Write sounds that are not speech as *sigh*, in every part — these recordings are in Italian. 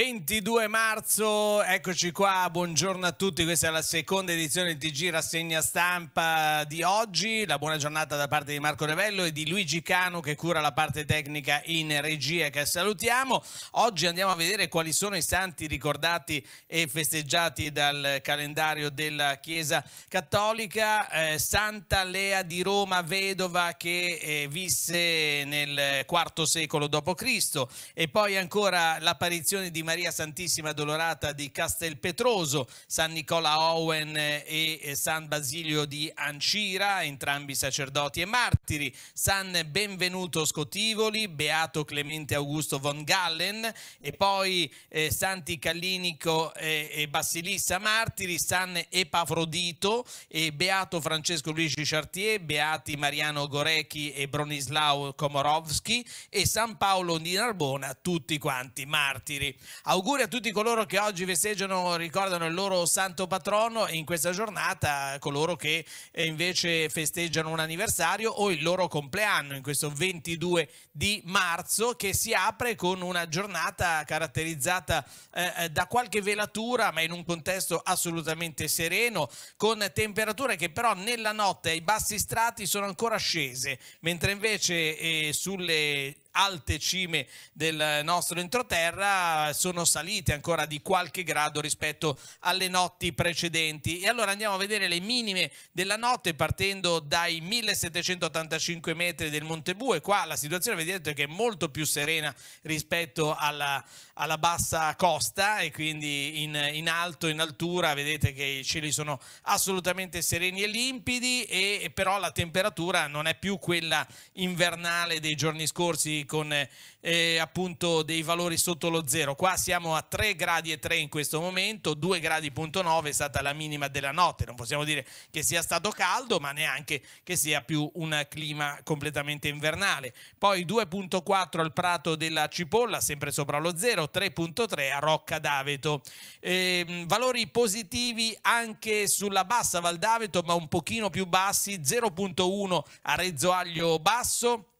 22 marzo, eccoci qua, buongiorno a tutti, questa è la seconda edizione del TG Rassegna Stampa di oggi, la buona giornata da parte di Marco Revello e di Luigi Cano che cura la parte tecnica in regia che salutiamo. Oggi andiamo a vedere quali sono i santi ricordati e festeggiati dal calendario della Chiesa Cattolica. Eh, Santa Lea di Roma, vedova che eh, visse nel IV secolo d.C. e poi ancora l'apparizione di Maria Santissima Dolorata di Castelpetroso, San Nicola Owen eh, e eh, San Basilio di Ancira, entrambi sacerdoti e martiri, San Benvenuto Scotivoli, Beato Clemente Augusto von Gallen e poi eh, Santi Callinico e, eh, e Bassilissa martiri, San Epafrodito e Beato Francesco Luigi Chartier, Beati Mariano Gorecchi e Bronislao Komorowski e San Paolo di Narbona, tutti quanti martiri. Auguri a tutti coloro che oggi festeggiano, ricordano il loro santo patrono e in questa giornata coloro che eh, invece festeggiano un anniversario o il loro compleanno in questo 22 di marzo che si apre con una giornata caratterizzata eh, eh, da qualche velatura ma in un contesto assolutamente sereno con temperature che però nella notte ai bassi strati sono ancora scese mentre invece eh, sulle alte cime del nostro entroterra sono salite ancora di qualche grado rispetto alle notti precedenti. E allora andiamo a vedere le minime della notte partendo dai 1785 metri del Monte Bue. Qua la situazione vedete che è molto più serena rispetto alla, alla bassa costa e quindi in, in, alto, in altura, vedete che i cieli sono assolutamente sereni e limpidi e, e però la temperatura non è più quella invernale dei giorni scorsi con eh, appunto dei valori sotto lo zero. Qua siamo a 3 gradi e 3 in questo momento, 2 gradi.9 è stata la minima della notte, non possiamo dire che sia stato caldo, ma neanche che sia più un clima completamente invernale. Poi 2.4 al Prato della Cipolla, sempre sopra lo zero, 3.3 a Rocca d'Aveto. Eh, valori positivi anche sulla bassa Val d'Aveto, ma un pochino più bassi, 0.1 a Rezzoaglio Basso,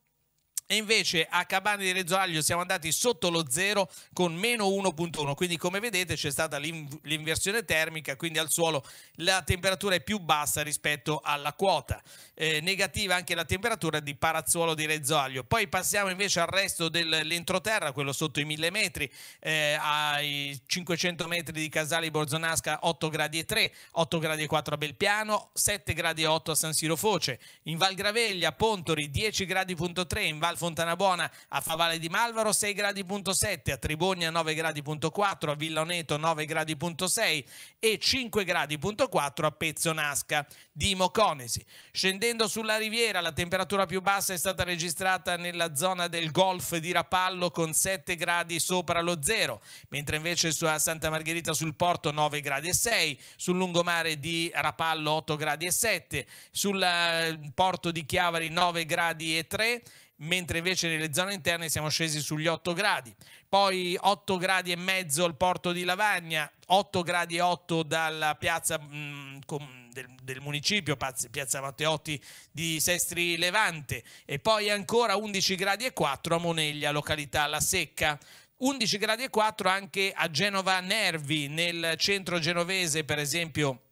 e invece a Cabane di Rezzoaglio siamo andati sotto lo zero con meno 1.1 quindi come vedete c'è stata l'inversione termica quindi al suolo la temperatura è più bassa rispetto alla quota eh, negativa anche la temperatura di Parazzuolo di Rezzoaglio poi passiamo invece al resto dell'entroterra quello sotto i 1000 metri eh, ai 500 metri di Casali Borzonasca 8 gradi e 3 8 gradi 4 a Belpiano 7 gradi 8 a San Siro Foce in Val Graveglia Pontori 10 gradi.3 in Val Fontana Buona, a Favale di Malvaro 6 gradi.7, a Tribogna 9 gradi.4, a Villaneto 9 gradi.6 e 5 gradi.4 a Pezzonasca di Moconesi. Scendendo sulla riviera la temperatura più bassa è stata registrata nella zona del golf di Rapallo con 7 gradi sopra lo zero, mentre invece a Santa Margherita sul porto 9 gradi e 6, sul lungomare di Rapallo 8 gradi e 7, sul eh, porto di Chiavari 9 gradi e 3 mentre invece nelle zone interne siamo scesi sugli 8 gradi. Poi 8 gradi e mezzo al porto di Lavagna, 8 gradi e 8 dalla piazza mh, mm, del, del, municipio, piazza Matteotti di Sestri Levante e poi ancora 11 gradi e 4 a Moneglia, località La Secca. 11 gradi e 4 anche a Genova Nervi, nel centro genovese per esempio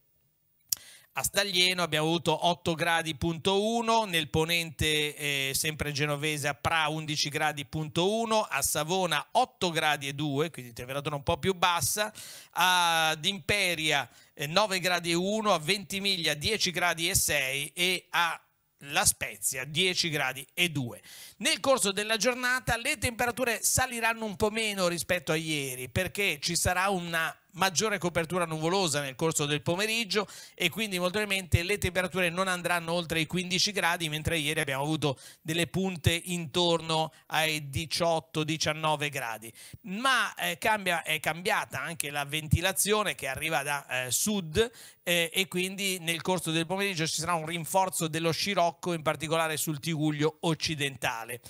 a Staglieno abbiamo avuto 8 gradi punto gradi.1, nel ponente eh, sempre genovese a Pra 11 gradi punto gradi.1, a Savona 8 gradi e gradi.2, quindi temperatura un po' più bassa, ad Imperia eh, 9 gradi.1, a Ventimiglia 10 gradi.6 e a la Spezia 10 gradi e 2. Nel corso della giornata le temperature saliranno un po' meno rispetto a ieri perché ci sarà una maggiore copertura nuvolosa nel corso del pomeriggio e quindi molto probabilmente le temperature non andranno oltre i 15 gradi, mentre ieri abbiamo avuto delle punte intorno ai 18-19 gradi. Ma eh, cambia, è cambiata anche la ventilazione che arriva da eh, sud eh, e quindi nel corso del pomeriggio ci sarà un rinforzo dello scirocco, in particolare sul Tiguglio occidentale.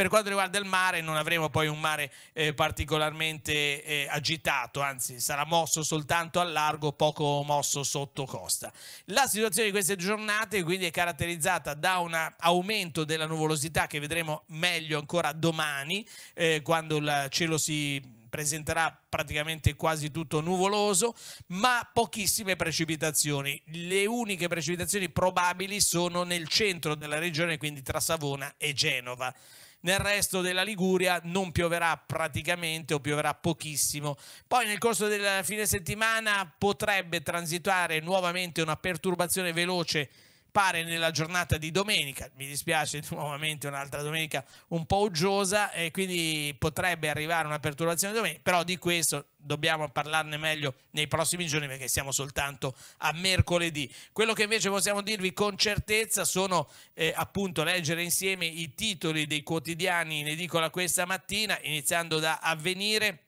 Per quanto riguarda il mare non avremo poi un mare eh, particolarmente eh, agitato, anzi sarà mosso soltanto al largo, poco mosso sotto costa. La situazione di queste giornate quindi è caratterizzata da un aumento della nuvolosità che vedremo meglio ancora domani, eh, quando il cielo si presenterà praticamente quasi tutto nuvoloso, ma pochissime precipitazioni. Le uniche precipitazioni probabili sono nel centro della regione, quindi tra Savona e Genova nel resto della Liguria non pioverà praticamente o pioverà pochissimo. Poi nel corso del fine settimana potrebbe transitare nuovamente una perturbazione veloce pare nella giornata di domenica, mi dispiace *laughs* nuovamente un'altra domenica un po' uggiosa e quindi potrebbe arrivare una perturbazione domenica, però di questo dobbiamo parlarne meglio nei prossimi giorni perché siamo soltanto a mercoledì. Quello che invece possiamo dirvi con certezza sono eh, appunto leggere insieme i titoli dei quotidiani in edicola questa mattina, iniziando da Avvenire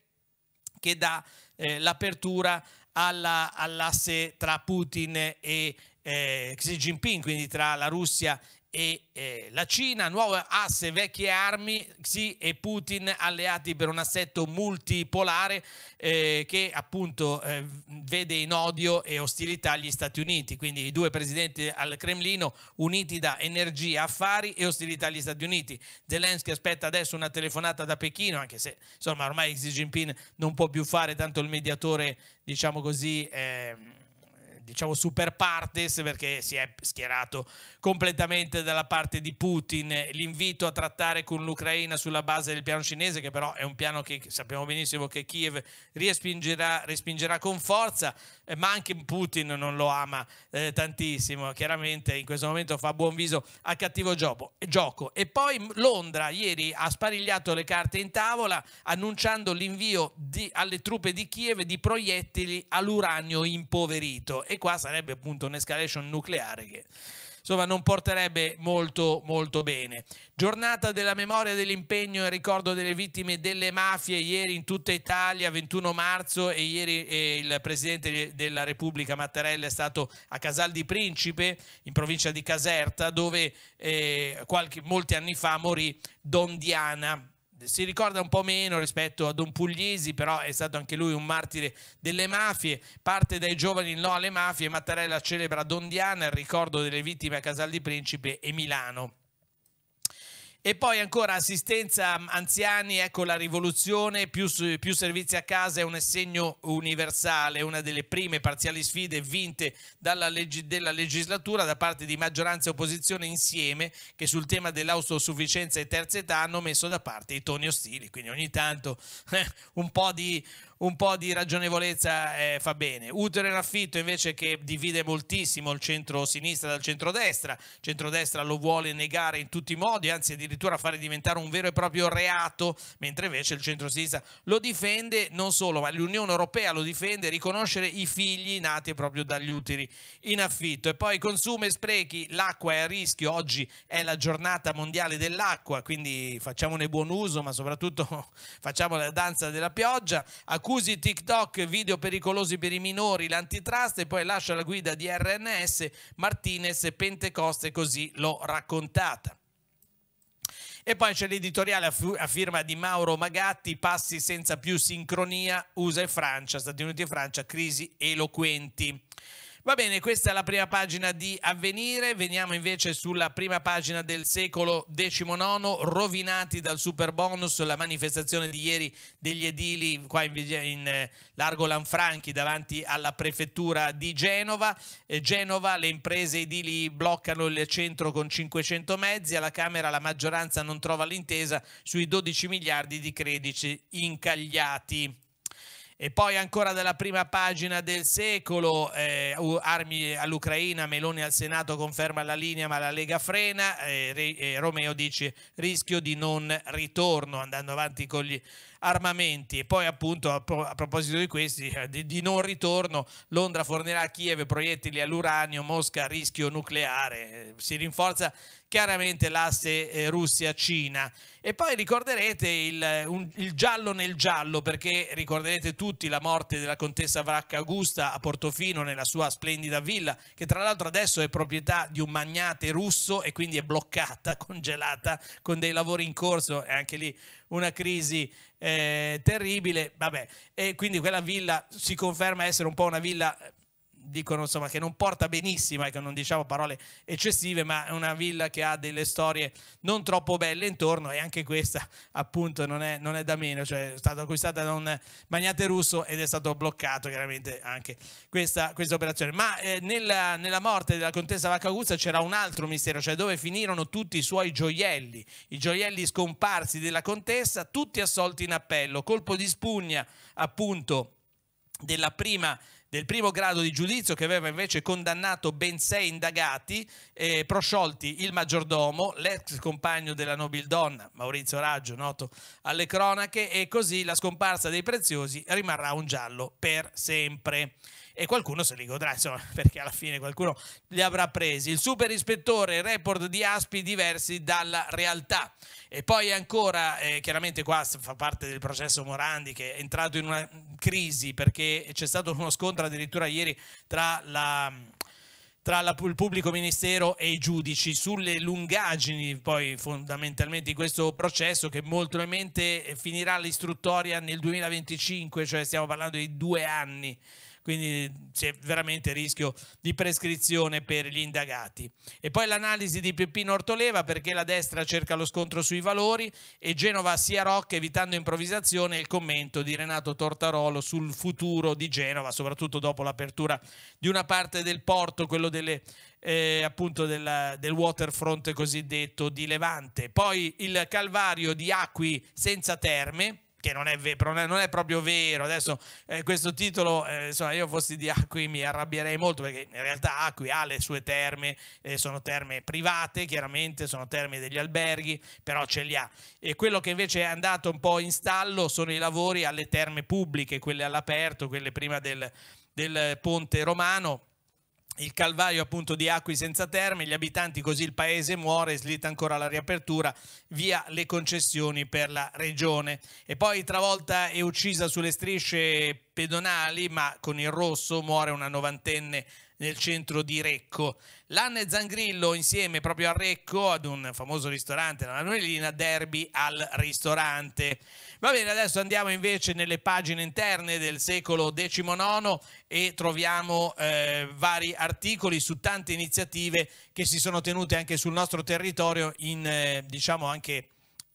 che dà eh, l'apertura all'asse alla tra Putin e Putin eh, Xi Jinping, quindi tra la Russia e eh, la Cina, nuovo asse vecchie armi, Xi e Putin alleati per un assetto multipolare eh, che appunto eh, vede in odio e ostilità gli Stati Uniti, quindi i due presidenti al Cremlino uniti da energia, affari e ostilità agli Stati Uniti. Zelensky aspetta adesso una telefonata da Pechino, anche se insomma ormai Xi Jinping non può più fare tanto il mediatore, diciamo così ehm, diciamo super partes perché si è schierato completamente dalla parte di Putin. L'invito a trattare con l'Ucraina sulla base del piano cinese, che però è un piano che sappiamo benissimo che Kiev respingerà, respingerà con forza, eh, ma anche Putin non lo ama eh, tantissimo. Chiaramente in questo momento fa buon viso a cattivo gioco. E poi Londra ieri ha sparigliato le carte in tavola annunciando l'invio alle truppe di Kiev di proiettili all'uranio impoverito. E qua sarebbe appunto un'escalation nucleare che insomma non porterebbe molto molto bene. Giornata della memoria dell'impegno e ricordo delle vittime delle mafie ieri in tutta Italia, 21 marzo e ieri eh, il presidente della Repubblica Mattarella è stato a Casal di Principe in provincia di Caserta dove eh, qualche, molti anni fa morì Don Diana si ricorda un po' meno rispetto a Don Pugliesi, però è stato anche lui un martire delle mafie, parte dai giovani no alle mafie, Mattarella celebra Don Diana, il ricordo delle vittime a Casal di Principe e Milano. E poi ancora assistenza mm, anziani, ecco la rivoluzione, più, più servizi a casa è un assegno universale, una delle prime parziali sfide vinte dalla leg della legislatura da parte di maggioranza e opposizione insieme che sul tema dell'autosufficienza e terza età hanno messo da parte i toni ostili, quindi ogni tanto *laughs* eh, un po' di un po' di ragionevolezza eh, fa bene. Utero e Raffitto invece che divide moltissimo il centro-sinistra dal centro-destra, il destra lo vuole negare in tutti i modi, anzi addirittura fare diventare un vero e proprio reato, mentre invece il centro-sinistra lo difende non solo, ma l'Unione Europea lo difende, riconoscere i figli nati proprio dagli uteri in affitto. E poi consumo e sprechi, l'acqua è a rischio, oggi è la giornata mondiale dell'acqua, quindi facciamone buon uso, ma soprattutto *laughs* facciamo la danza della pioggia. A cui accusi TikTok, video pericolosi per i minori, l'antitrust e poi lascia la guida di RNS, Martinez, Pentecoste, così l'ho raccontata. E poi c'è l'editoriale a, firma di Mauro Magatti, passi senza più sincronia, USA e Francia, Stati Uniti e Francia, crisi eloquenti. Va bene, questa è la prima pagina di Avvenire, veniamo invece sulla prima pagina del secolo XIX, rovinati dal super bonus, la manifestazione di ieri degli edili qua in, in eh, largo Lanfranchi davanti alla prefettura di Genova. Eh, Genova, le imprese edili bloccano il centro con 500 mezzi, alla Camera la maggioranza non trova l'intesa sui 12 miliardi di crediti incagliati. E poi ancora dalla prima pagina del secolo, eh, armi all'Ucraina, Meloni al Senato conferma la linea ma la Lega frena, eh, Re, eh, Romeo dice rischio di non ritorno andando avanti con gli armamenti. E poi appunto a, pro a proposito di questi, eh, di, di, non ritorno, Londra fornirà a Kiev proiettili all'uranio, Mosca rischio nucleare. Si rinforza chiaramente l'asse eh, Russia-Cina. E poi ricorderete il, eh, un, il, giallo nel giallo, perché ricorderete tutti la morte della contessa Vracca Augusta a Portofino nella sua splendida villa, che tra l'altro adesso è proprietà di un magnate russo e quindi è bloccata, *laughs* congelata, con dei lavori in corso e anche lì una crisi eh, terribile, vabbè, e quindi quella villa si conferma essere un po' una villa dicono insomma che non porta benissimo, ecco, non diciamo parole eccessive, ma è una villa che ha delle storie non troppo belle intorno e anche questa appunto non è, non è da meno, cioè è stata acquistata da un magnate russo ed è stato bloccato chiaramente anche questa, questa operazione. Ma eh, nella, nella, morte della contessa Vacaguzza c'era un altro mistero, cioè dove finirono tutti i suoi gioielli, i gioielli scomparsi della contessa, tutti assolti in appello, colpo di spugna appunto della prima del primo grado di giudizio che aveva invece condannato ben sei indagati, eh, prosciolti il maggiordomo, l'ex compagno della nobildonna Maurizio Raggio, noto alle cronache, e così la scomparsa dei preziosi rimarrà un giallo per sempre e qualcuno se li godrà, insomma, *laughs* perché alla fine qualcuno li avrà presi. Il super ispettore, report di aspi diversi dalla realtà. E poi ancora, eh, chiaramente qua fa parte del processo Morandi che è entrato in una crisi perché c'è stato uno scontro addirittura ieri tra la tra il pubblico ministero e i giudici sulle lungaggini poi fondamentalmente di questo processo che molto probabilmente finirà l'istruttoria nel 2025, cioè stiamo parlando di due anni quindi c'è veramente rischio di prescrizione per gli indagati. E poi l'analisi di Peppino Ortoleva perché la destra cerca lo scontro sui valori e Genova sia Rock evitando improvvisazione il commento di Renato Tortarolo sul futuro di Genova, soprattutto dopo l'apertura di una parte del porto, quello delle eh, appunto della, del waterfront cosiddetto di Levante. Poi il calvario di acqui senza terme, che non è, vero, non è, proprio vero. Adesso eh, questo titolo, eh, insomma, io fossi di Acqui mi arrabbierei molto perché in realtà Acqui ha le sue terme, eh, sono terme private, chiaramente sono terme degli alberghi, però ce li ha. E quello che invece è andato un po' in stallo sono i lavori alle terme pubbliche, quelle all'aperto, quelle prima del, del ponte romano il calvario appunto di acqui senza terme, gli abitanti così il paese muore, slitta ancora la riapertura, via le concessioni per la regione. E poi travolta e uccisa sulle strisce pedonali, ma con il rosso muore una novantenne nel centro di Recco. L'Anne Zangrillo insieme proprio a Recco ad un famoso ristorante, la Manuelina, derby al ristorante. Va bene, adesso andiamo invece nelle pagine interne del secolo XIX e troviamo eh, vari articoli su tante iniziative che si sono tenute anche sul nostro territorio in, eh, diciamo anche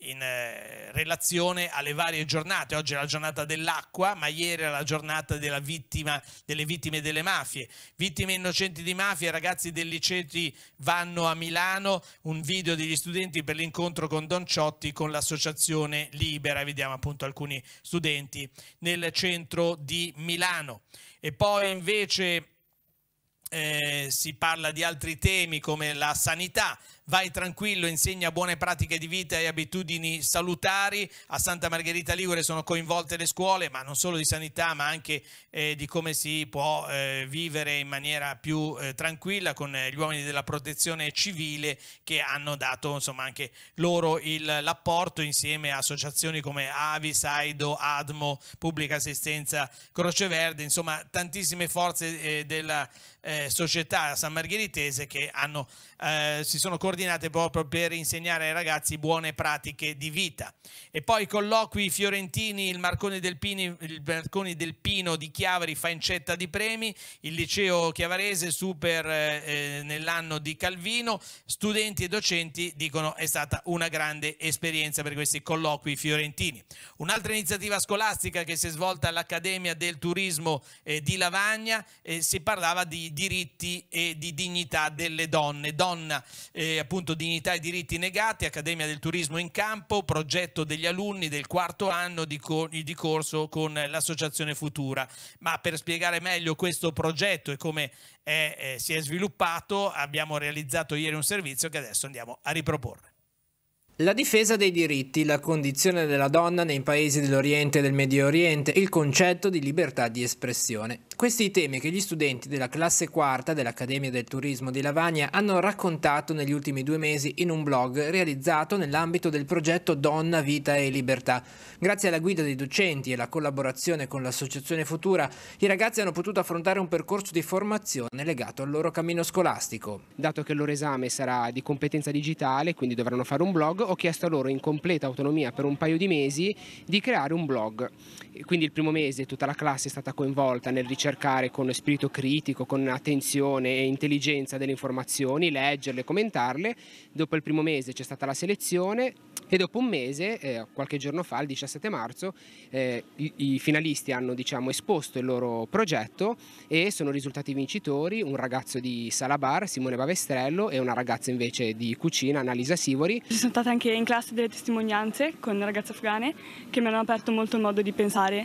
in eh, relazione alle varie giornate. Oggi è la giornata dell'acqua, ma ieri era la giornata vittima, delle vittime delle mafie. Vittime innocenti di mafia, ragazzi del liceo vanno a Milano, un video degli studenti per l'incontro con Don Ciotti con l'associazione Libera. Vediamo appunto alcuni studenti nel centro di Milano. E poi invece eh, si parla di altri temi come la sanità vai tranquillo, insegna buone pratiche di vita e abitudini salutari. A Santa Margherita Ligure sono coinvolte le scuole, ma non solo di sanità, ma anche eh, di come si può eh, vivere in maniera più eh, tranquilla con eh, gli uomini della protezione civile che hanno dato insomma anche loro l'apporto insieme a associazioni come Avi, Saido, Admo, Pubblica Assistenza Croce Verde, insomma tantissime forze eh, della eh, società san margheritese che hanno, si sono coordinate coordinate proprio per insegnare ai ragazzi buone pratiche di vita. E poi colloqui fiorentini, il Marconi del, Pini, il Marconi del Pino di Chiavari fa incetta di premi, il liceo chiavarese super eh, eh, nell'anno di Calvino, studenti e docenti dicono è stata una grande esperienza per questi colloqui fiorentini. Un'altra iniziativa scolastica che si è svolta all'Accademia del Turismo eh, di Lavagna eh, si parlava di diritti e di dignità delle donne. Donna eh, appunto Dignità e diritti negati, Accademia del Turismo in campo, progetto degli alunni del quarto anno di, co di corso con l'Associazione Futura. Ma per spiegare meglio questo progetto e come è, eh, si è sviluppato abbiamo realizzato ieri un servizio che adesso andiamo a riproporre. La difesa dei diritti, la condizione della donna nei paesi dell'Oriente e del Medio Oriente, il concetto di libertà di espressione. Questi i temi che gli studenti della classe quarta dell'Accademia del Turismo di Lavagna hanno raccontato negli ultimi due mesi in un blog realizzato nell'ambito del progetto Donna, Vita e Libertà. Grazie alla guida dei docenti e la collaborazione con l'Associazione Futura, i ragazzi hanno potuto affrontare un percorso di formazione legato al loro cammino scolastico. Dato che il loro esame sarà di competenza digitale, quindi dovranno fare un blog, ho chiesto a loro in completa autonomia per un paio di mesi di creare un blog. Quindi il primo mese tutta la classe è stata coinvolta nel ricercare con spirito critico, con attenzione e intelligenza delle informazioni, leggerle, commentarle. Dopo il primo mese c'è stata la selezione e dopo un mese, eh, qualche giorno fa, il 17 marzo, eh, i, i, finalisti hanno diciamo, esposto il loro progetto e sono risultati vincitori un ragazzo di Salabar, Simone Bavestrello, e una ragazza invece di cucina, Annalisa Sivori. Ci sono state anche in classe delle testimonianze con ragazze afghane che mi hanno aperto molto il modo di pensare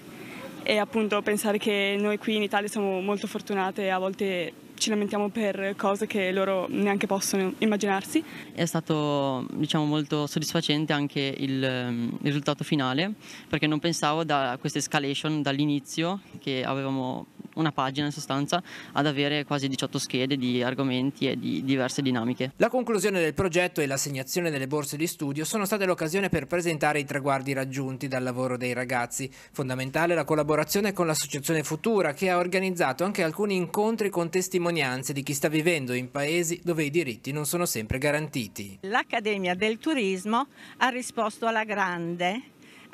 e appunto pensare che noi qui in Italia siamo molto fortunate e a volte ci lamentiamo per cose che loro neanche possono immaginarsi. È stato diciamo, molto soddisfacente anche il, ehm, il, risultato finale perché non pensavo da questa escalation dall'inizio che avevamo una pagina in sostanza ad avere quasi 18 schede di argomenti e di diverse dinamiche. La conclusione del progetto e l'assegnazione delle borse di studio sono state l'occasione per presentare i traguardi raggiunti dal lavoro dei ragazzi. Fondamentale la collaborazione con l'Associazione Futura che ha organizzato anche alcuni incontri con testimonianze di chi sta vivendo in paesi dove i diritti non sono sempre garantiti. L'Accademia del Turismo ha risposto alla grande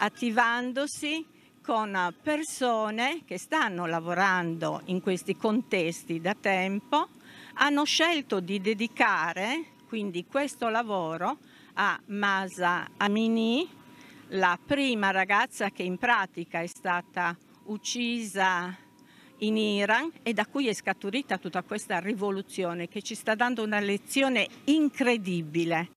attivandosi con persone che stanno lavorando in questi contesti da tempo, hanno scelto di dedicare quindi questo lavoro a Masa Amini, la prima ragazza che in pratica è stata uccisa in Iran e da cui è scaturita tutta questa rivoluzione che ci sta dando una lezione incredibile.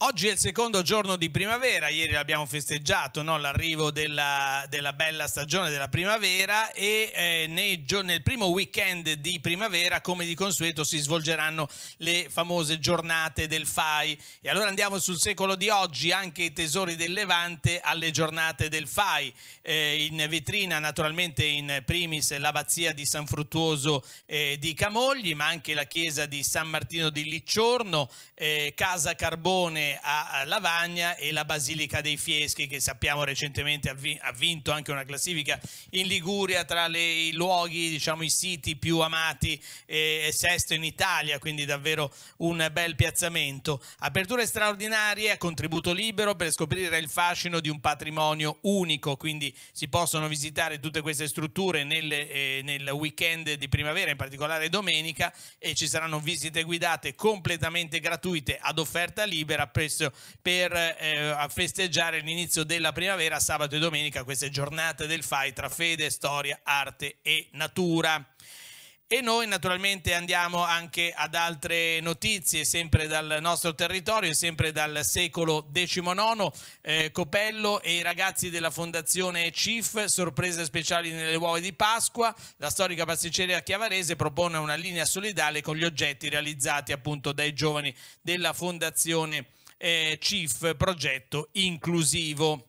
Oggi è il secondo giorno di primavera, ieri l'abbiamo festeggiato, no? l'arrivo della, della, bella stagione della primavera e eh, nei, nel primo weekend di primavera, come di consueto, si svolgeranno le famose giornate del FAI. E allora andiamo sul secolo di oggi, anche i tesori del Levante alle giornate del FAI. Eh, in vetrina naturalmente in primis l'abbazia di San Fruttuoso eh, di Camogli, ma anche la chiesa di San Martino di Licciorno, eh, Casa Carbone, a, Lavagna e la Basilica dei Fieschi che sappiamo recentemente ha, vinto anche una classifica in Liguria tra le, i luoghi, diciamo i siti più amati e, eh, e sesto in Italia, quindi davvero un bel piazzamento. Aperture straordinarie, contributo libero per scoprire il fascino di un patrimonio unico, quindi si possono visitare tutte queste strutture nelle, eh, nel weekend di primavera, in particolare domenica, e ci saranno visite guidate completamente gratuite ad offerta libera espresso per eh, festeggiare l'inizio della primavera sabato e domenica queste giornate del FAI tra fede, storia, arte e natura. E noi naturalmente andiamo anche ad altre notizie, sempre dal nostro territorio, sempre dal secolo XIX. Eh, Copello e i ragazzi della Fondazione CIF, sorprese speciali nelle uova di Pasqua. La storica pasticceria chiavarese propone una linea solidale con gli oggetti realizzati appunto dai giovani della Fondazione CIF eh, CIF progetto inclusivo.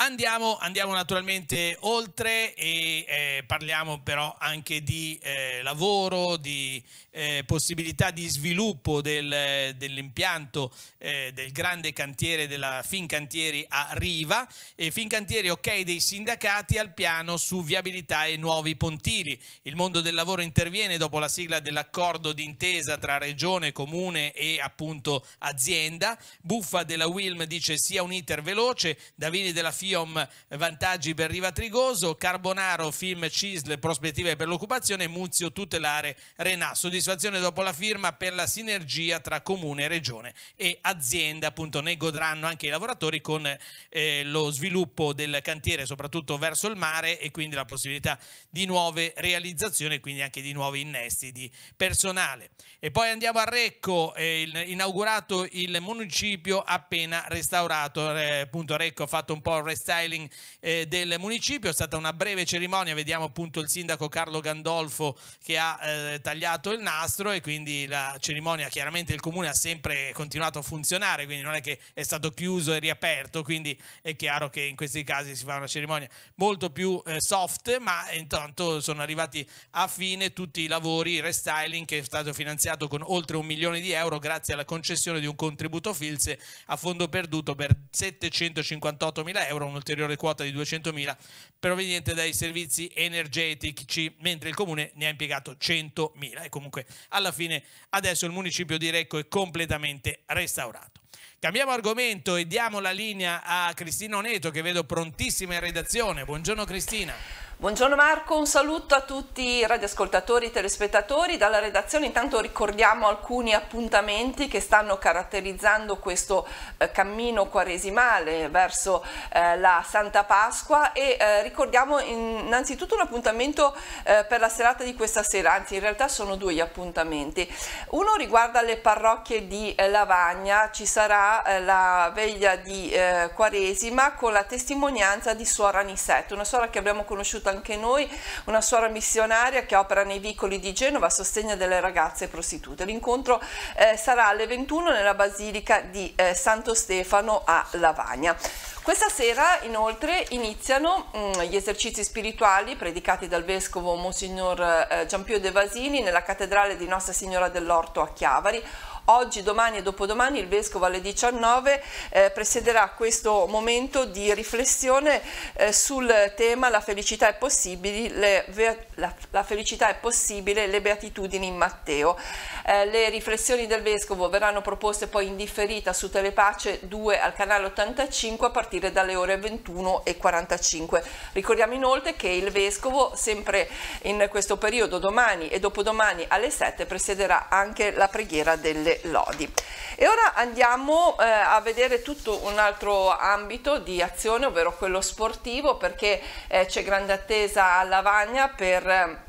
Andiamo, andiamo, naturalmente oltre e eh, parliamo però anche di eh, lavoro, di eh, possibilità di sviluppo del, dell'impianto eh, del grande cantiere della Fincantieri a Riva e Fincantieri ok dei sindacati al piano su viabilità e nuovi pontili. Il mondo del lavoro interviene dopo la sigla dell'accordo d'intesa tra regione, comune e appunto azienda. Buffa della Wilm dice sia un iter veloce, Davini della Fincantieri Fiom vantaggi per Riva Trigoso, Carbonaro, Film, Cisle, prospettive per l'occupazione, Muzio, tutelare, Renà. Soddisfazione dopo la firma per la sinergia tra comune, regione e azienda, appunto ne godranno anche i lavoratori con eh, lo sviluppo del cantiere, soprattutto verso il mare e quindi la possibilità di nuove realizzazioni e quindi anche di nuovi innesti di personale. E poi andiamo a Recco, eh, inaugurato il municipio appena restaurato, eh, appunto Recco ha fatto un po' il restyling eh, del municipio. È stata una breve cerimonia, vediamo appunto il sindaco Carlo Gandolfo che ha eh, tagliato il nastro e quindi la cerimonia, chiaramente il comune ha sempre continuato a funzionare, quindi non è che è stato chiuso e riaperto, quindi è chiaro che in questi casi si fa una cerimonia molto più eh, soft, ma intanto sono arrivati a fine tutti i lavori, il restyling che è stato finanziato con oltre un milione di euro grazie alla concessione di un contributo Filze a fondo perduto per 758 mila euro un'ulteriore quota di 200.000 proveniente dai servizi energetici, mentre il comune ne ha impiegato 100.000 e comunque alla fine adesso il municipio di Recco è completamente restaurato. Cambiamo argomento e diamo la linea a Cristina Oneto che vedo prontissima in redazione. Buongiorno Cristina. Buongiorno Marco, un saluto a tutti i radioascoltatori e telespettatori dalla redazione. Intanto ricordiamo alcuni appuntamenti che stanno caratterizzando questo eh, cammino quaresimale verso eh, la Santa Pasqua e eh, ricordiamo innanzitutto un appuntamento eh, per la serata di questa sera, anzi in realtà sono due gli appuntamenti. Uno riguarda le parrocchie di eh, Lavagna, ci sarà eh, la veglia di Quaresima con la testimonianza di Suora Nisette, una suora che abbiamo conosciuto conosciuta anche noi, una suora missionaria che opera nei vicoli di Genova a sostegno delle ragazze prostitute. L'incontro eh, sarà alle 21 nella Basilica di eh, Santo Stefano a Lavagna. Questa sera inoltre iniziano mh, mm, gli esercizi spirituali predicati dal vescovo Monsignor eh, Giampio De Vasini nella cattedrale di Nostra Signora dell'Orto a Chiavari Oggi, domani e dopodomani il Vescovo alle 19 eh, presiederà questo momento di riflessione eh, sul tema la felicità, possibile, le, la, la felicità è possibile, le beatitudini in Matteo. Eh, le riflessioni del Vescovo verranno proposte poi in differita su Telepace 2 al canale 85 a partire dalle ore 21.45. Ricordiamo inoltre che il Vescovo sempre in questo periodo, domani e dopodomani alle 7, presiederà anche la preghiera delle lodi. E ora andiamo eh, a vedere tutto un altro ambito di azione, ovvero quello sportivo, perché eh, c'è grande attesa a Lavagna per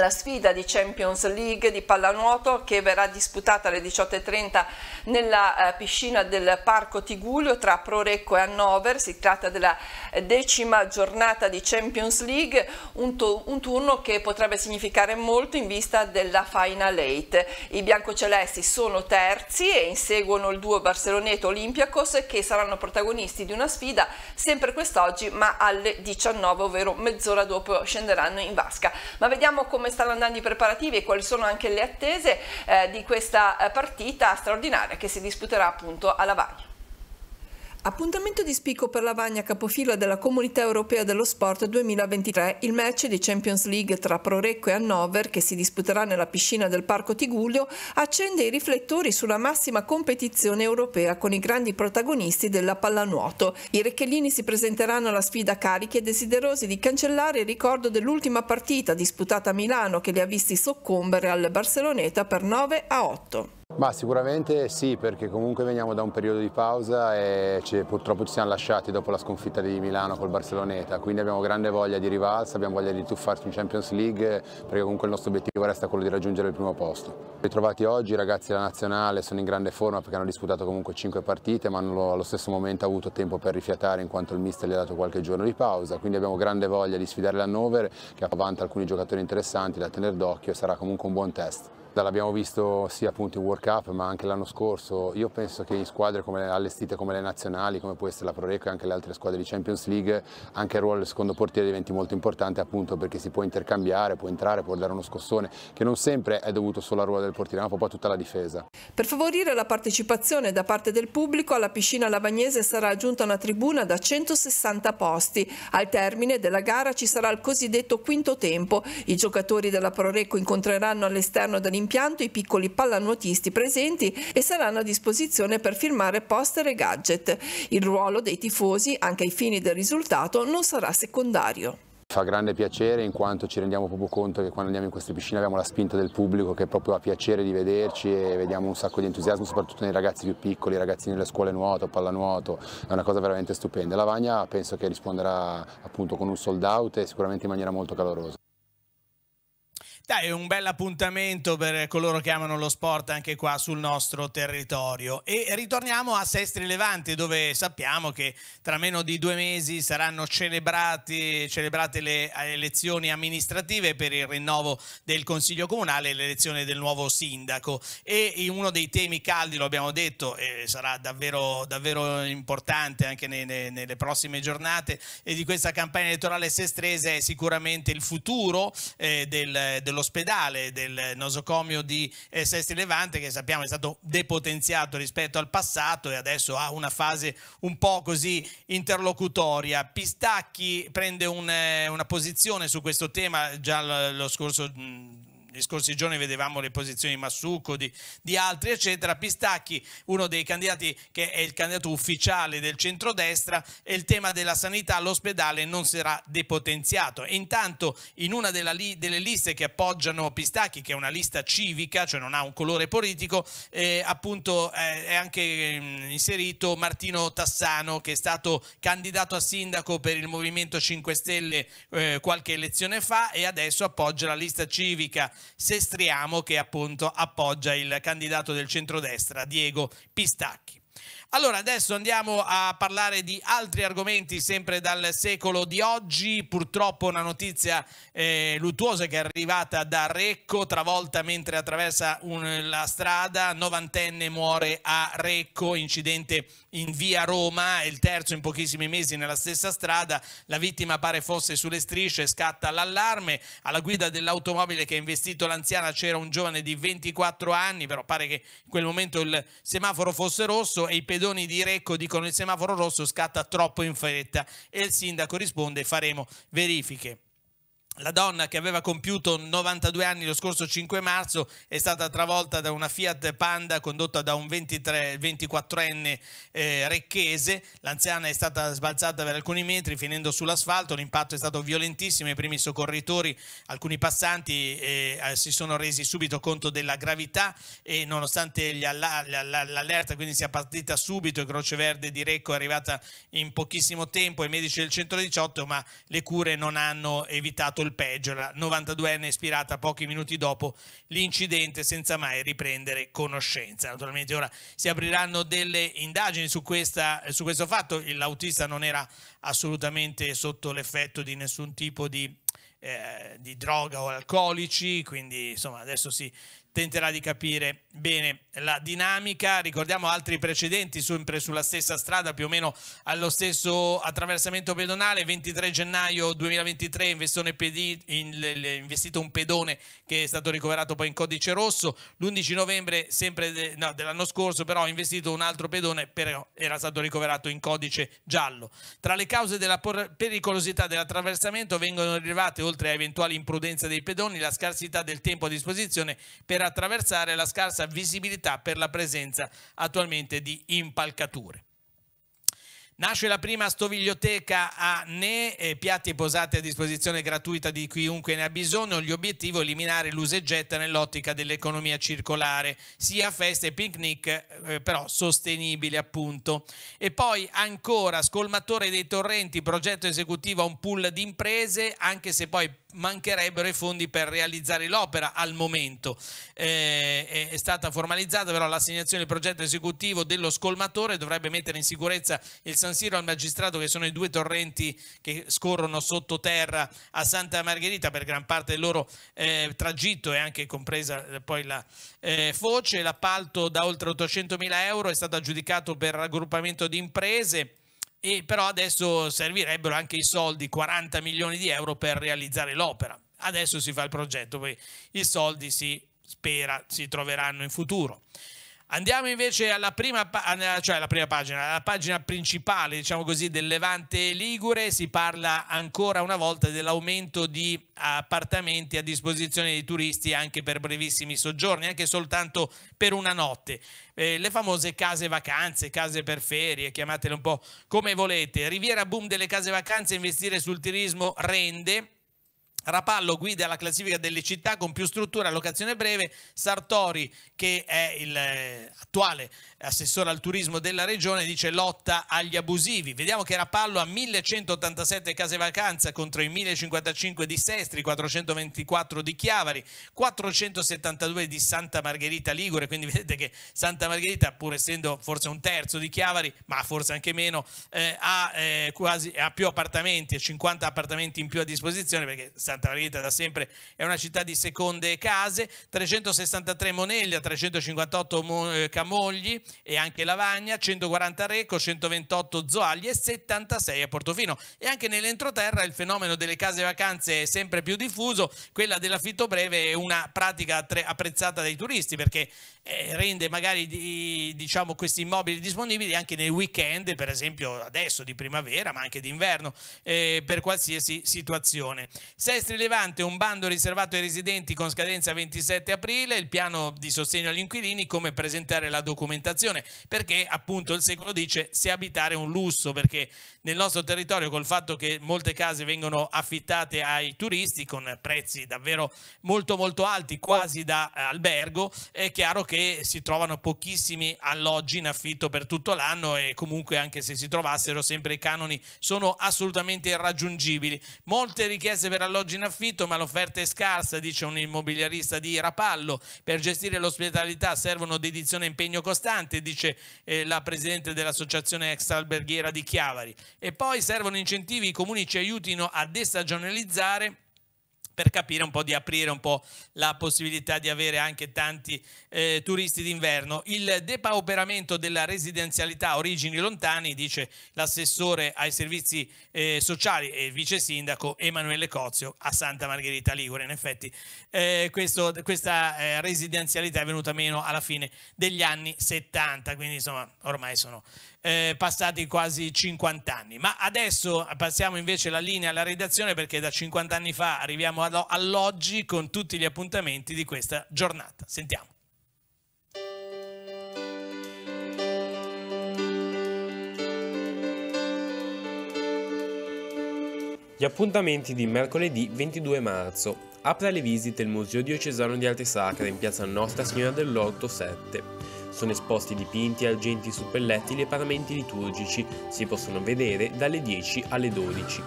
la sfida di Champions League di pallanuoto che verrà disputata alle 18.30 nella eh, piscina del Parco Tigulio tra Prorecco e Hannover, si tratta della eh, decima giornata di Champions League, un, un turno che potrebbe significare molto in vista della Final 8. I biancocelesti sono terzi e inseguono il duo Barceloneto olympiacos che saranno protagonisti di una sfida sempre quest'oggi ma alle 19 ovvero mezz'ora dopo scenderanno in vasca. Ma vediamo come come stanno andando i preparativi e quali sono anche le attese eh, di questa eh, partita straordinaria che si disputerà appunto alla Bagna. Appuntamento di spicco per la Vagna capofila della Comunità Europea dello Sport 2023, il match di Champions League tra Prorecco e Hannover, che si disputerà nella piscina del Parco Tiguglio, accende i riflettori sulla massima competizione europea con i grandi protagonisti della pallanuoto. I Recchellini si presenteranno alla sfida carichi e desiderosi di cancellare il ricordo dell'ultima partita disputata a Milano che li ha visti soccombere al Barceloneta per 9 a 8. Ma sicuramente sì, perché comunque veniamo da un periodo di pausa e purtroppo ci siamo lasciati dopo la sconfitta di Milano col Barceloneta, quindi abbiamo grande voglia di rivalsa, abbiamo voglia di tuffarci in Champions League, perché comunque il nostro obiettivo resta quello di raggiungere il primo posto. Ritrovati oggi i ragazzi della nazionale sono in grande forma perché hanno disputato comunque 5 partite, ma hanno allo stesso momento avuto tempo per rifiatare in quanto il mister gli ha dato qualche giorno di pausa, quindi abbiamo grande voglia di sfidare l'Hannover che ha alcuni giocatori interessanti da tenere d'occhio e sarà comunque un buon test l'abbiamo visto sia appunto in World Cup ma anche l'anno scorso, io penso che in squadre come, allestite come le nazionali, come può essere la Proreco e anche le altre squadre di Champions League, anche il ruolo del secondo portiere diventi molto importante appunto perché si può intercambiare, può entrare, può dare uno scossone che non sempre è dovuto solo al ruolo del portiere ma proprio a tutta la difesa. Per favorire la partecipazione da parte del pubblico alla piscina lavagnese sarà aggiunta una tribuna da 160 posti. Al termine della gara ci sarà il cosiddetto quinto tempo, i giocatori della Proreco incontreranno all'esterno dell'immagine dell'impianto i piccoli pallanuotisti presenti e saranno a disposizione per firmare poster e gadget. Il ruolo dei tifosi, anche ai fini del risultato, non sarà secondario. Fa grande piacere in quanto ci rendiamo proprio conto che quando andiamo in queste piscine abbiamo la spinta del pubblico che è proprio a piacere di vederci e vediamo un sacco di entusiasmo soprattutto nei ragazzi più piccoli, i ragazzi nelle scuole nuoto, pallanuoto, è una cosa veramente stupenda. La Vagna penso che risponderà appunto con un sold out e sicuramente in maniera molto calorosa. Dai, un bel appuntamento per coloro che amano lo sport anche qua sul nostro territorio. E ritorniamo a Sestri Levante, dove sappiamo che tra meno di due mesi saranno celebrate, celebrate le eh, elezioni amministrative per il rinnovo del Consiglio Comunale e l'elezione del nuovo sindaco. E uno dei temi caldi, lo abbiamo detto, e sarà davvero, davvero importante anche nelle, nelle prossime giornate, e di questa campagna elettorale sestrese è sicuramente il futuro eh, del, dello dell'ospedale del nosocomio di eh, Sesti Levante che sappiamo è stato depotenziato rispetto al passato e adesso ha una fase un po' così interlocutoria. Pistacchi prende un, eh, una posizione su questo tema già lo, lo scorso... Mh, gli scorsi giorni vedevamo le posizioni di Massucco, di, di, altri, eccetera. Pistacchi, uno dei candidati che è il candidato ufficiale del centrodestra, e il tema della sanità all'ospedale non sarà depotenziato. E intanto in una li, delle liste che appoggiano Pistacchi, che è una lista civica, cioè non ha un colore politico, eh, appunto eh, è anche eh, inserito Martino Tassano, che è stato candidato a sindaco per il Movimento 5 Stelle eh, qualche elezione fa e adesso appoggia la lista civica Sestriamo che appunto appoggia il candidato del centrodestra Diego Pistacchi. Allora, adesso andiamo a parlare di altri argomenti sempre dal secolo di oggi. Purtroppo una notizia eh, luttuosa che è arrivata da Recco, travolta mentre attraversa un, la strada, novantenne muore a Recco, incidente in via Roma, il terzo in pochissimi mesi nella stessa strada. La vittima pare fosse sulle strisce, scatta l'allarme. Alla guida dell'automobile che ha investito l'anziana c'era un giovane di 24 anni, però pare che in quel momento il semaforo fosse rosso e i pedoni pedoni di Recco dicono il semaforo rosso scatta troppo in fretta e il sindaco risponde faremo verifiche. La donna che aveva compiuto 92 anni lo scorso 5 marzo è stata travolta da una Fiat Panda condotta da un 24enne eh, recchese. L'anziana è stata sbalzata per alcuni metri finendo sull'asfalto. L'impatto è stato violentissimo. I primi soccorritori, alcuni passanti eh, eh si sono resi subito conto della gravità e nonostante l'allerta quindi sia partita subito, il Croce Verde di Recco è arrivata in pochissimo tempo, i medici del 118, ma le cure non hanno evitato augurato il peggio. La 92enne è ispirata pochi minuti dopo l'incidente senza mai riprendere conoscenza. Naturalmente ora si apriranno delle indagini su, questa, su questo fatto. L'autista non era assolutamente sotto l'effetto di nessun tipo di eh, di droga o alcolici, quindi insomma adesso si, tenterà di capire bene la dinamica. Ricordiamo altri precedenti sempre sulla stessa strada, più o meno allo stesso attraversamento pedonale. 23 gennaio 2023 investito un pedone che è stato ricoverato poi in codice rosso. L'11 novembre de, no, dell'anno scorso però investito un altro pedone, però era stato ricoverato in codice giallo. Tra le cause della pericolosità dell'attraversamento vengono rilevate, oltre a eventuali imprudenze dei pedoni, la scarsità del tempo a disposizione per per attraversare la scarsa visibilità per la presenza attualmente di impalcature. Nasce la prima stoviglioteca a Ne, eh, piatti e posate a disposizione gratuita di chiunque ne ha bisogno. gli obiettivi è eliminare l'usegetta nell'ottica dell'economia circolare, sia feste e picnic, eh, però sostenibili appunto. E poi ancora, scolmatore dei torrenti, progetto esecutivo a un pool di imprese, anche se poi mancherebbero i fondi per realizzare l'opera al momento. Eh, è stata formalizzata però l'assegnazione del progetto esecutivo dello scolmatore, dovrebbe mettere in sicurezza il San Siro al magistrato che sono i due torrenti che scorrono sottoterra a Santa Margherita per gran parte del loro eh, tragitto e anche compresa eh, poi la eh, foce. L'appalto da oltre 800 mila euro è stato aggiudicato per raggruppamento di imprese e però adesso servirebbero anche i soldi, 40 milioni di euro per realizzare l'opera. Adesso si fa il progetto, poi i soldi si spera si troveranno in futuro. Andiamo invece alla prima, cioè alla prima, pagina, alla pagina principale, diciamo così, del Levante Ligure. Si parla ancora una volta dell'aumento di appartamenti a disposizione dei turisti anche per brevissimi soggiorni, anche soltanto per una notte. Eh, le famose case vacanze, case per ferie, chiamatele un po' come volete. Riviera boom delle case vacanze, investire sul turismo rende Rapallo guida la classifica delle città con più strutture a locazione breve, Sartori che è l'attuale eh, assessore al turismo della regione dice lotta agli abusivi. Vediamo che Rapallo ha 1187 case vacanza contro i 1055 di Sestri, 424 di Chiavari, 472 di Santa Margherita Ligure, quindi *laughs* vedete che Santa Margherita pur essendo forse un terzo di Chiavari, ma forse anche meno, eh, ha, eh, quasi, ha più appartamenti, 50 appartamenti in più a disposizione perché Santa Santa Margherita da sempre è una città di seconde case, 363 Monellia, 358 Camogli e anche Lavagna, 140 Recco, 128 Zoagli e 76 a Portofino. E anche nell'entroterra il fenomeno delle case vacanze è sempre più diffuso, quella dell'affitto breve è una pratica apprezzata dai turisti perché eh, rende magari diciamo, questi immobili disponibili anche nei weekend, per esempio adesso di primavera ma anche d'inverno, eh, per qualsiasi situazione. Se Silvestri Levante, un bando riservato ai residenti con scadenza 27 aprile, il piano di sostegno agli inquilini, come presentare la documentazione, perché appunto il secolo dice se abitare è un lusso, perché nel nostro territorio col fatto che molte case vengono affittate ai turisti con prezzi davvero molto molto alti, quasi da eh, albergo, è chiaro che si trovano pochissimi alloggi in affitto per tutto l'anno e comunque anche se si trovassero sempre i canoni sono assolutamente irraggiungibili. Molte richieste per alloggi alloggi in affitto, ma l'offerta è scarsa, dice un immobiliarista di Rapallo. Per gestire l'ospitalità servono dedizione e impegno costante, dice eh, la presidente dell'associazione ex alberghiera di Chiavari. E poi servono incentivi, i comuni ci aiutino a destagionalizzare per capire un po' di aprire un po' la possibilità di avere anche tanti eh, turisti d'inverno. Il depauperamento della residenzialità origini lontani, dice l'assessore ai servizi eh, sociali e vice sindaco Emanuele Cozio a Santa Margherita Ligure. In effetti eh, questo, questa eh, residenzialità è venuta meno alla fine degli anni 70, quindi insomma ormai sono eh, passati quasi 50 anni. Ma adesso passiamo invece la linea alla redazione perché da 50 anni fa arriviamo all'oggi con tutti gli appuntamenti di questa giornata. Sentiamo. Gli appuntamenti di mercoledì 22 marzo. Apre le visite il Museo Diocesano di Arte Sacra in piazza Nostra Signora dell'Orto 7. Sono esposti dipinti argenti su pellettili e paramenti liturgici, si possono vedere dalle 10 alle 12.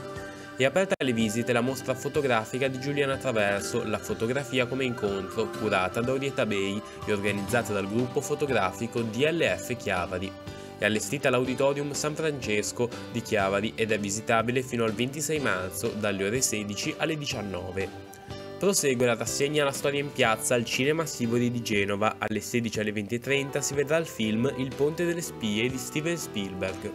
È aperta alle visite la mostra fotografica di Giuliana Traverso, La fotografia come incontro, curata da Orietta Bay e organizzata dal gruppo fotografico DLF Chiavari. È allestita l'Auditorium San Francesco di Chiavari ed è visitabile fino al 26 marzo dalle ore 16 alle 19. Prosegue la rassegna La storia in piazza al Cinema Sibori di Genova. Alle 16 alle 20.30 si vedrà il film Il ponte delle spie di Steven Spielberg.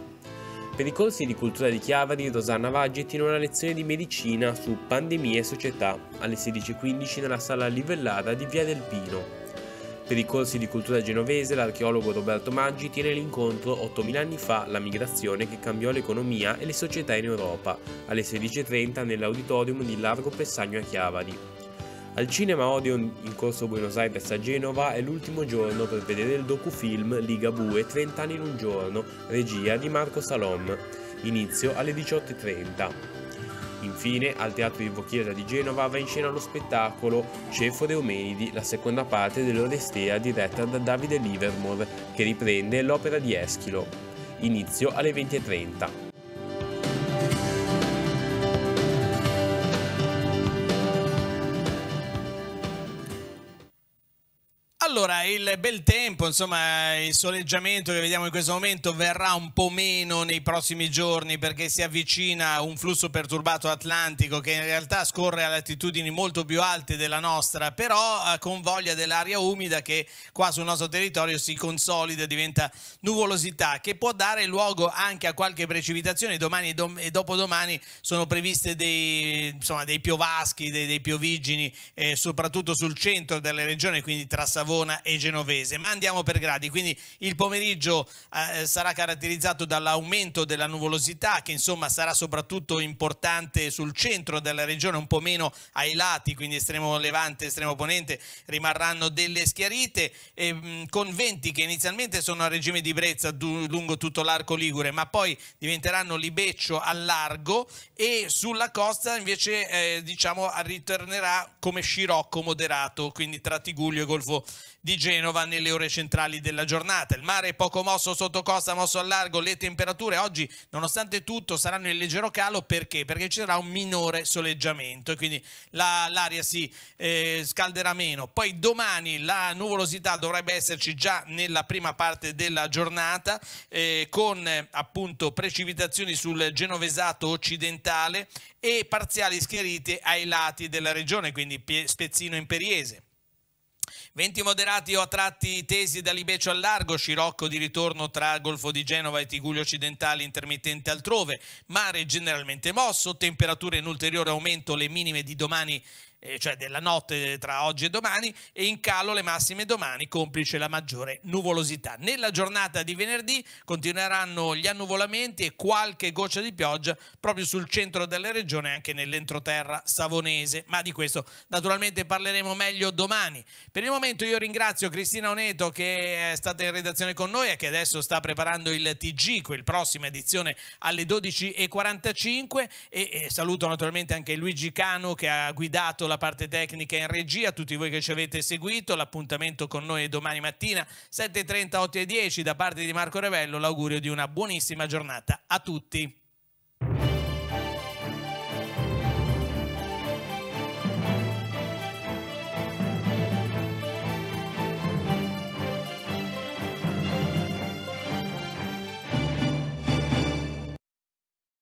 Per i corsi di cultura di Chiavari, Rosanna Vaggi tiene una lezione di medicina su pandemie e società alle 16.15 nella sala livellata di Via del Pino. Per i corsi di cultura genovese l'archeologo Roberto Maggi tiene l'incontro 8.000 anni fa la migrazione che cambiò l'economia e le società in Europa alle 16.30 nell'auditorium di Largo Pessagno a Chiavari. Al cinema Odeon in corso Buenos Aires a Genova è l'ultimo giorno per vedere il docufilm Liga Bue 30 anni in un giorno, regia di Marco Salom. Inizio alle 18.30. Infine, al Teatro di Vocchiesa di Genova va in scena lo spettacolo Cefo de Omenidi, la seconda parte dell'Orestea diretta da Davide Livermore, che riprende l'opera di Eschilo. Inizio alle 20.30. Allora, il bel tempo, insomma, il soleggiamento che vediamo in questo momento verrà un po' meno nei prossimi giorni perché si avvicina un flusso perturbato atlantico che in realtà scorre a latitudini molto più alte della nostra, però eh, convoglia dell'aria umida che qua sul nostro territorio si consolida, diventa nuvolosità, che può dare luogo anche a qualche precipitazione. Domani e, e dopodomani sono previste dei, insomma, dei piovaschi, dei, dei piovigini, eh, soprattutto sul centro delle regioni, quindi tra Savoia Crotona e Genovese. Ma andiamo per gradi, quindi il pomeriggio eh, sarà caratterizzato dall'aumento della nuvolosità che insomma sarà soprattutto importante sul centro della regione, un po' meno ai lati, quindi estremo levante, estremo ponente, rimarranno delle schiarite e, con venti che inizialmente sono a regime di brezza lungo tutto l'arco ligure, ma poi diventeranno libeccio a largo e sulla costa invece eh, diciamo ritornerà come scirocco moderato, quindi tra Tiguglio e Golfo di Genova nelle ore centrali della giornata. Il mare è poco mosso sotto costa, mosso a largo, le temperature oggi nonostante tutto saranno in leggero calo perché? Perché ci sarà un minore soleggiamento e quindi l'aria la, si eh, scalderà meno. Poi domani la nuvolosità dovrebbe esserci già nella prima parte della giornata eh, con eh, appunto precipitazioni sul genovesato occidentale e parziali schierite ai lati della regione, quindi Spezzino in Periese. Venti moderati o a tratti tesi da Libeccio al largo, scirocco di ritorno tra Golfo di Genova e Tigugli occidentali intermittente altrove, mare generalmente mosso, temperature in ulteriore aumento, le minime di domani eh, cioè della notte tra oggi e domani, e in calo le massime domani, complice la maggiore nuvolosità. Nella giornata di venerdì continueranno gli annuvolamenti e qualche goccia di pioggia proprio sul centro della regione, anche nell'entroterra savonese, ma di questo naturalmente parleremo meglio domani. Per il momento io ringrazio Cristina Oneto che è stata in redazione con noi e che adesso sta preparando il TG, quel prossima edizione alle 12.45 e, e saluto naturalmente anche Luigi Cano che ha guidato la la parte tecnica in regia, a tutti voi che ci avete seguito, l'appuntamento con noi è domani mattina 7.30, 8.10 da parte di Marco Revello, l'augurio di una buonissima giornata a tutti.